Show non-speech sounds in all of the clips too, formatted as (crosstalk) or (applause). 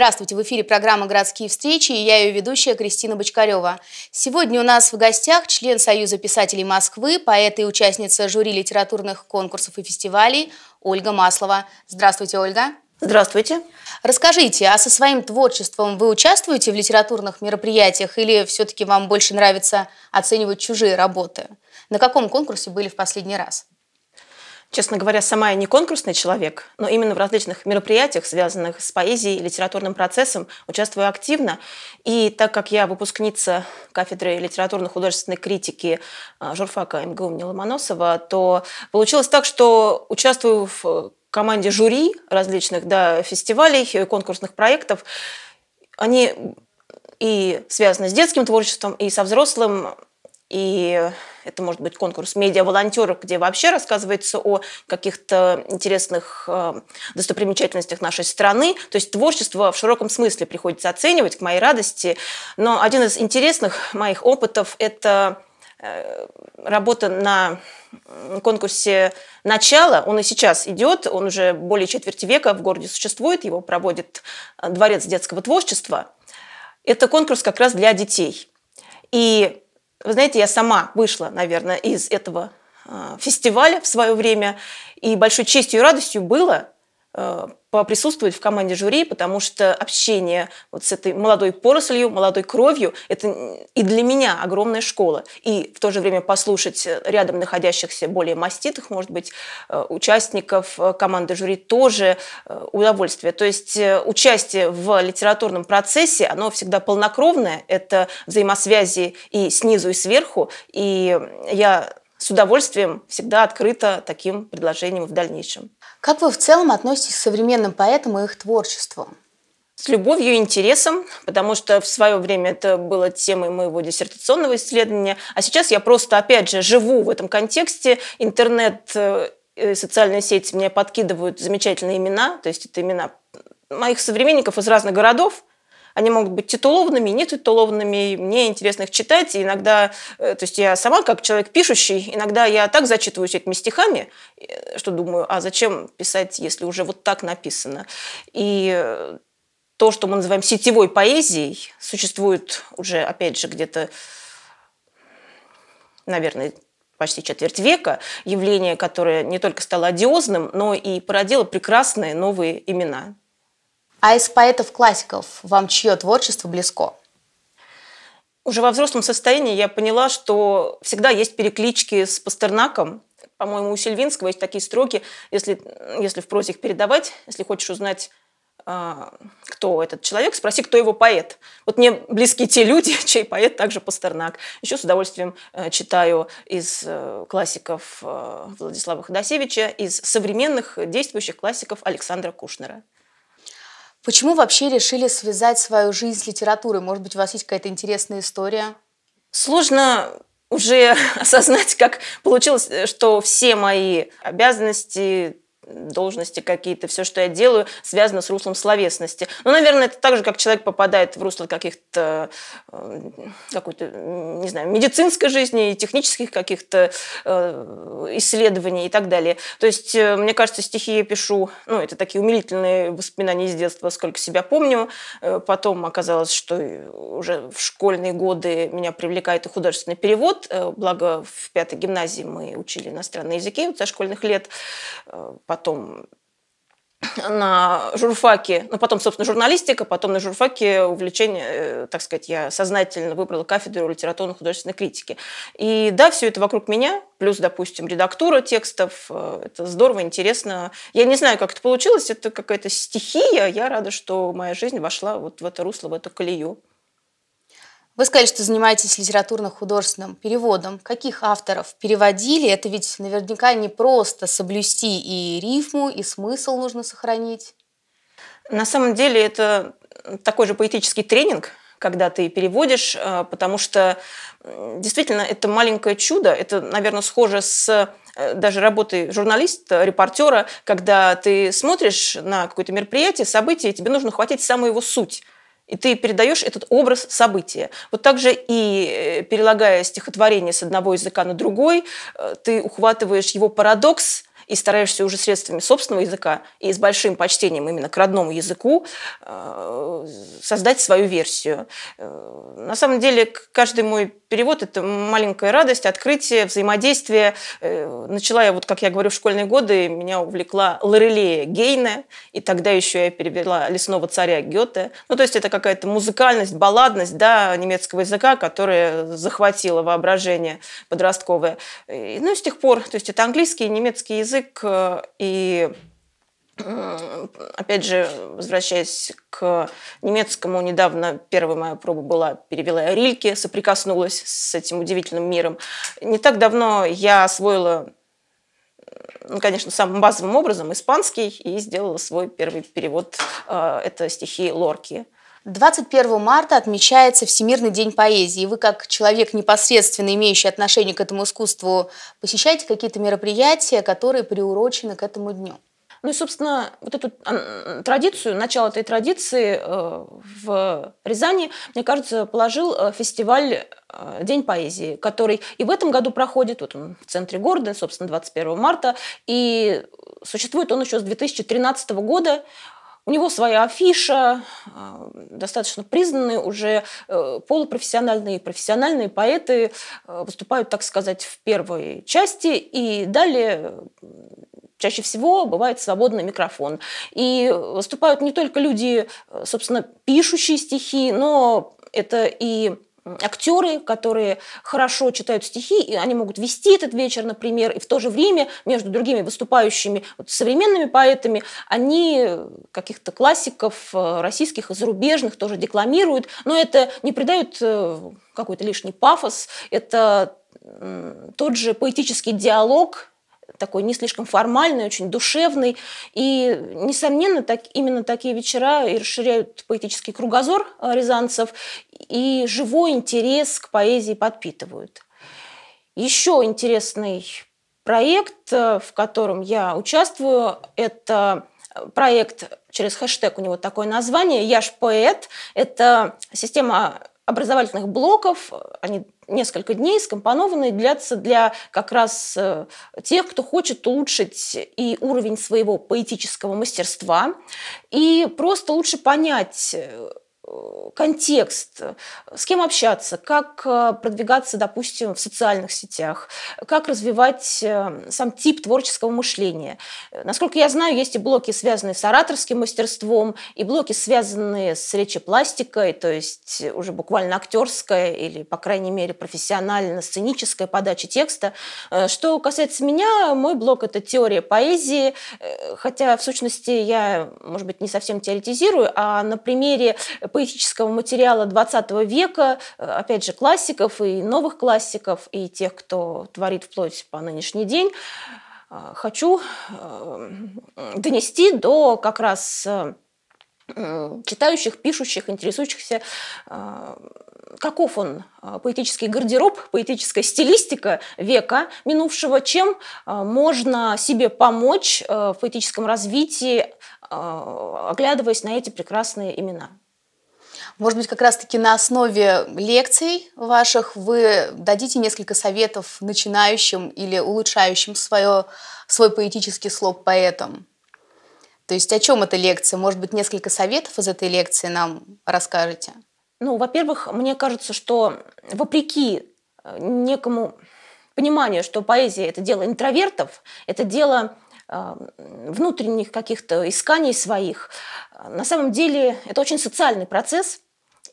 Здравствуйте, в эфире программа «Городские встречи» и я ее ведущая Кристина Бочкарева. Сегодня у нас в гостях член Союза писателей Москвы, поэт и участница жюри литературных конкурсов и фестивалей Ольга Маслова. Здравствуйте, Ольга. Здравствуйте. Расскажите, а со своим творчеством вы участвуете в литературных мероприятиях или все-таки вам больше нравится оценивать чужие работы? На каком конкурсе были в последний раз? Честно говоря, сама я не конкурсный человек, но именно в различных мероприятиях, связанных с поэзией и литературным процессом, участвую активно. И так как я выпускница кафедры литературно-художественной критики а, журфака МГУ имени Ломоносова, то получилось так, что участвую в э, команде жюри различных да, фестивалей, э, конкурсных проектов. Они и связаны с детским творчеством, и со взрослым, и это может быть конкурс медиа-волонтеров, где вообще рассказывается о каких-то интересных э, достопримечательностях нашей страны. То есть творчество в широком смысле приходится оценивать, к моей радости. Но один из интересных моих опытов – это э, работа на конкурсе «Начало», он и сейчас идет, он уже более четверти века в городе существует, его проводит э, Дворец детского творчества. Это конкурс как раз для детей. И вы знаете, я сама вышла, наверное, из этого а, фестиваля в свое время, и большой честью и радостью было Э, поприсутствовать в команде жюри, потому что общение вот с этой молодой порослью, молодой кровью, это и для меня огромная школа. И в то же время послушать рядом находящихся более маститых, может быть, э, участников э, команды жюри тоже удовольствие. То есть участие в литературном процессе, оно всегда полнокровное, это взаимосвязи и снизу, и сверху. И я с удовольствием всегда открыта таким предложением в дальнейшем. Как вы в целом относитесь к современным поэтам и их творчеству? С любовью и интересом, потому что в свое время это было темой моего диссертационного исследования, а сейчас я просто, опять же, живу в этом контексте. Интернет э, социальные сети мне подкидывают замечательные имена, то есть это имена моих современников из разных городов, они могут быть титулованными, не титулованными. Мне интересно их читать. И иногда, э, то есть я сама как человек пишущий, иногда я так зачитываюсь этими стихами, э, что думаю, а зачем писать, если уже вот так написано. И э, то, что мы называем сетевой поэзией, существует уже, опять же, где-то, наверное, почти четверть века, явление, которое не только стало одиозным, но и породило прекрасные новые имена. А из поэтов-классиков вам чье творчество близко? Уже во взрослом состоянии я поняла, что всегда есть переклички с Пастернаком. По-моему, у Сильвинского есть такие строки, если, если в прозе их передавать, если хочешь узнать а, кто этот человек, спроси, кто его поэт. Вот мне близки те люди, (laughs) чей поэт также Пастернак. Еще с удовольствием э, читаю из э, классиков э, Владислава Ходосевича, из современных действующих классиков Александра Кушнера. Почему вообще решили связать свою жизнь с литературой? Может быть, у вас есть какая-то интересная история? Сложно уже (laughs) осознать, как получилось, э, что все мои обязанности, должности какие-то, все, что я делаю, связано с руслом словесности. Ну, наверное, это так же, как человек попадает в русло каких-то, э, какой-то, не знаю, медицинской жизни и технических каких-то э, исследований и так далее. То есть, э, мне кажется, стихи я пишу, ну, это такие умилительные воспоминания из детства, сколько себя помню. Потом оказалось, что уже в школьные годы меня привлекает и художественный перевод, благо в пятой гимназии мы учили иностранные языки вот со школьных лет. Потом потом на журфаке, ну потом, собственно, журналистика, потом на журфаке увлечение, э, так сказать, я сознательно выбрала кафедру литературно-художественной критики. И да, все это вокруг меня, плюс, допустим, редактура текстов, э, это здорово, интересно. Я не знаю, как это получилось, это какая-то стихия, я рада, что моя жизнь вошла вот в это русло, в эту колею. Вы сказали, что занимаетесь литературно-художественным переводом. Каких авторов переводили? Это ведь наверняка не просто соблюсти и рифму, и смысл нужно сохранить. На самом деле это такой же поэтический тренинг, когда ты переводишь, э, потому что действительно это маленькое чудо, это, наверное, схоже с э, даже работой журналиста, репортера, когда ты смотришь на какое-то мероприятие, событие, и тебе нужно хватить самую его суть – и ты передаешь этот образ события. Вот так же и э, перелагая стихотворение с одного языка на другой, э, ты ухватываешь его парадокс, и стараешься уже средствами собственного языка и с большим почтением именно к родному языку э, создать свою версию. Э, на самом деле, каждый мой перевод – это маленькая радость, открытие, взаимодействие. Э, начала я, вот как я говорю, в школьные годы, меня увлекла Лорелея Гейна, и тогда еще я перевела «Лесного царя» Гёте. Ну, то есть это какая-то музыкальность, балладность да, немецкого языка, которая захватила воображение подростковое. Ну, и, ну, с тех пор, то есть это английский и немецкий язык, язык э, и э, опять же, возвращаясь к немецкому, недавно первая моя проба была, перевела я Рильке, соприкоснулась с этим удивительным миром. Не так давно я освоила, ну, конечно, самым базовым образом испанский и сделала свой первый перевод. Э, Это стихи Лорки. 21 марта отмечается Всемирный день поэзии. Вы, как человек, непосредственно имеющий отношение к этому искусству, посещаете какие-то мероприятия, которые приурочены к этому дню? Ну и, собственно, вот эту традицию, начало этой традиции э, в Рязани, мне кажется, положил э, фестиваль э, День поэзии, который и в этом году проходит, вот он в центре города, собственно, 21 марта, и существует он еще с 2013 года, у него своя афиша, а, достаточно признанные уже э, полупрофессиональные и профессиональные поэты э, выступают, так сказать, в первой части, и далее чаще всего бывает свободный микрофон. И выступают не только люди, э, собственно, пишущие стихи, но это и актеры, которые хорошо читают стихи, и они могут вести этот вечер, например, и в то же время между другими выступающими вот, современными поэтами они каких-то классиков э, российских и зарубежных тоже декламируют, но это не придает э, какой-то лишний пафос, это тот же поэтический диалог такой не слишком формальный, очень душевный. И, несомненно, так, именно такие вечера и расширяют поэтический кругозор э, рязанцев, и живой интерес к поэзии подпитывают. Еще интересный проект, э, в котором я участвую, это э, проект через хэштег у него такое название «Я ж поэт». Это система образовательных блоков, они несколько дней скомпонованы длятся для как раз э, тех, кто хочет улучшить и уровень своего поэтического мастерства, и просто лучше понять, э, контекст, с кем общаться, как э, продвигаться, допустим, в социальных сетях, как развивать э, сам тип творческого мышления. Насколько я знаю, есть и блоки, связанные с ораторским мастерством, и блоки, связанные с речепластикой, то есть уже буквально актерская или, по крайней мере, профессионально-сценическая подача текста. Э, что касается меня, мой блок – это теория поэзии, хотя, в сущности, я, может быть, не совсем теоретизирую, а на примере поэзии поэтического материала 20 века, э, опять же, классиков и новых классиков, и тех, кто творит вплоть по нынешний день, э, хочу э, донести до как раз читающих, пишущих, интересующихся, каков он, поэтический гардероб, поэтическая стилистика века минувшего, чем можно себе помочь в поэтическом развитии, оглядываясь на эти прекрасные имена. Может быть, как раз-таки на основе лекций ваших вы дадите несколько советов начинающим или улучшающим свое, свой поэтический слог поэтам? То есть о чем эта лекция? Может быть, несколько советов из этой лекции нам расскажете? Ну, во-первых, мне кажется, что вопреки э, некому пониманию, что поэзия – это дело интровертов, это дело э, внутренних каких-то исканий своих. Э, на самом деле это очень социальный процесс,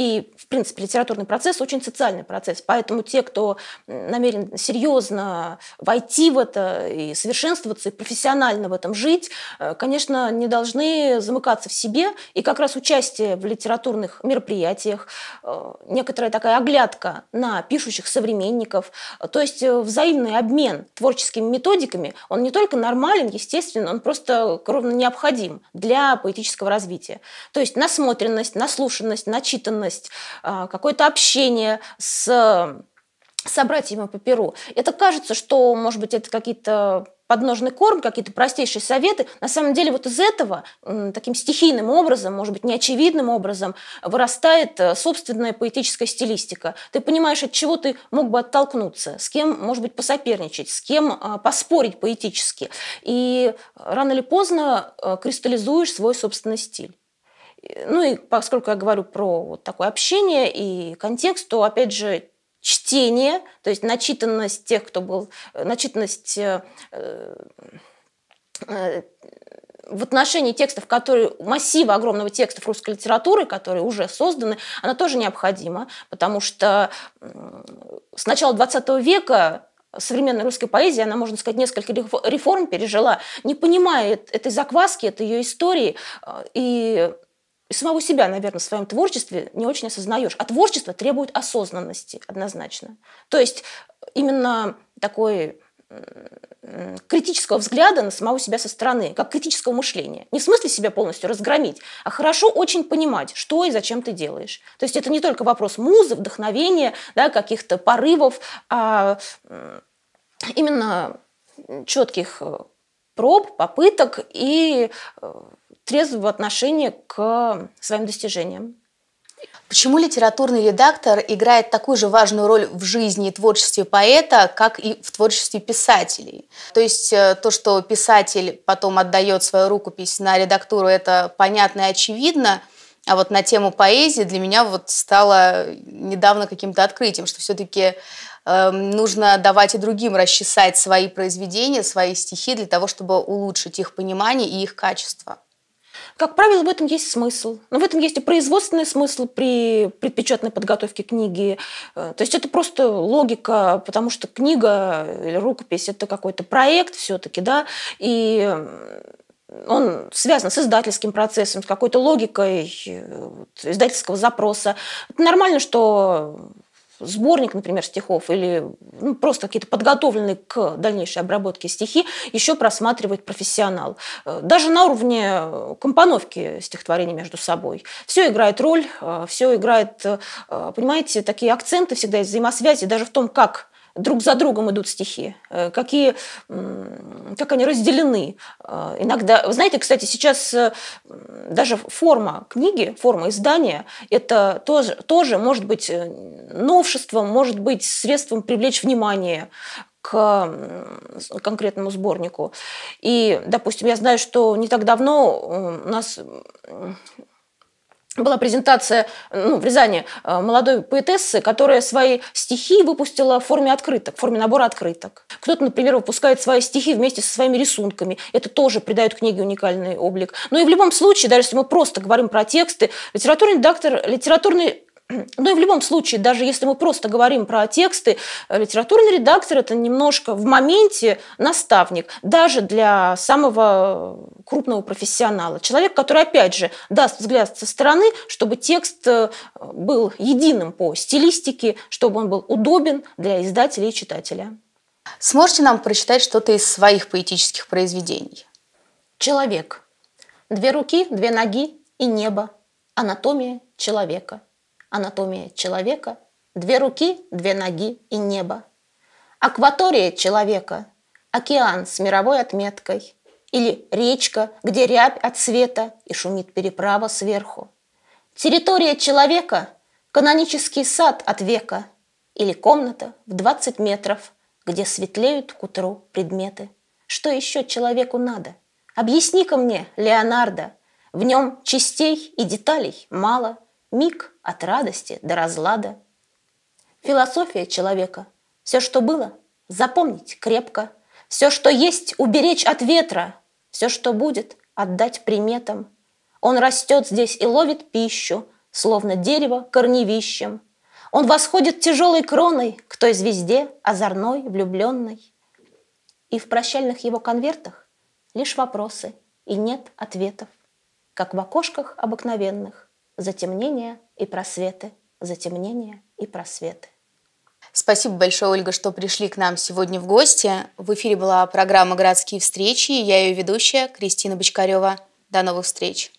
и, в принципе, литературный процесс очень социальный процесс. Поэтому те, кто намерен серьезно войти в это и совершенствоваться, и профессионально в этом жить, э, конечно, не должны замыкаться в себе. И как раз участие в литературных мероприятиях, э, некоторая такая оглядка на пишущих современников, э, то есть взаимный обмен творческими методиками, он не только нормален, естественно, он просто ровно необходим для поэтического развития. То есть насмотренность, наслушанность, начитанность, активность, а, какое-то общение с э, собратьями по перу. Это кажется, что, может быть, это какие-то подножный корм, какие-то простейшие советы. На самом деле вот из этого таким стихийным образом, может быть, неочевидным образом вырастает э, собственная поэтическая стилистика. Ты понимаешь, от чего ты мог бы оттолкнуться, с кем, может быть, посоперничать, с кем э, поспорить поэтически. И рано или поздно кристаллизуешь свой собственный стиль. Ну и поскольку я говорю про вот такое общение и контекст, то опять же чтение, то есть начитанность тех, кто был, э, начитанность э, э, э, в отношении текстов, которые, массива огромного текстов русской литературы, которые уже созданы, она тоже необходима, потому что с начала XX века современная русская поэзия, она, можно сказать, несколько реформ пережила, не понимая этой закваски, этой ее истории. Э, и и самого себя, наверное, в своем творчестве не очень осознаешь. А творчество требует осознанности однозначно. То есть э, именно такой критического взгляда на самого себя со стороны, как критического мышления. Не в смысле себя полностью разгромить, а хорошо очень понимать, что и зачем ты делаешь. То есть это не только вопрос музы, вдохновения, да, каких-то порывов, а именно четких э, проб, попыток и э, трезвого отношения к своим достижениям. Почему литературный редактор играет такую же важную роль в жизни и творчестве поэта, как и в творчестве писателей? То есть э, то, что писатель потом отдает свою рукопись на редактуру, это понятно и очевидно, а вот на тему поэзии для меня вот стало недавно каким-то открытием, что все-таки эм, нужно давать и другим расчесать свои произведения, свои стихи для того, чтобы улучшить их понимание и их качество. Как правило, в этом есть смысл. Но в этом есть и производственный смысл при предпечатной подготовке книги. Э, то есть это просто логика, потому что книга или рукопись – это какой-то проект все-таки, да, и он связан с издательским процессом, с какой-то логикой э, издательского запроса. Это нормально, что сборник, например, стихов или ну, просто какие-то подготовленные к дальнейшей обработке стихи еще просматривает профессионал. Э, даже на уровне э, компоновки стихотворений между собой. Все играет роль, э, все играет, понимаете, такие акценты всегда есть взаимосвязи, даже в том, как друг за другом идут стихи, э, какие, как они разделены. Э, иногда, вы знаете, кстати, сейчас э, даже форма книги, форма издания, это тоже, тоже может быть новшеством, может быть средством привлечь внимание к конкретному сборнику. И, допустим, я знаю, что не так давно у нас была презентация ну, в Рязани э, молодой поэтессы, которая свои стихи выпустила в форме открыток, в форме набора открыток. Кто-то, например, выпускает свои стихи вместе со своими рисунками. Это тоже придает книге уникальный облик. Но ну и в любом случае, даже если мы просто говорим про тексты, литературный редактор, литературный ну и в любом случае, даже если мы просто говорим про тексты, э, литературный редактор – это немножко в моменте наставник, даже для самого крупного профессионала. Человек, который, опять же, даст взгляд со стороны, чтобы текст э, был единым по стилистике, чтобы он был удобен для издателя и читателя. Сможете нам прочитать что-то из своих поэтических произведений? «Человек. Две руки, две ноги и небо. Анатомия человека» Анатомия человека – две руки, две ноги и небо. Акватория человека – океан с мировой отметкой. Или речка, где рябь от света и шумит переправа сверху. Территория человека – канонический сад от века. Или комната в 20 метров, где светлеют к утру предметы. Что еще человеку надо? Объясни-ка мне, Леонардо, в нем частей и деталей мало – Миг от радости до разлада. Философия человека. Все, что было, запомнить крепко. Все, что есть, уберечь от ветра. Все, что будет, отдать приметам. Он растет здесь и ловит пищу, словно дерево корневищем. Он восходит тяжелой кроной к той звезде, озорной, влюбленной. И в прощальных его конвертах лишь вопросы и нет ответов, как в окошках обыкновенных затемнения и просветы, затемнения и просветы. Спасибо большое, Ольга, что пришли к нам сегодня в гости. В эфире была программа «Городские встречи» и я ее ведущая Кристина Бочкарева. До новых встреч!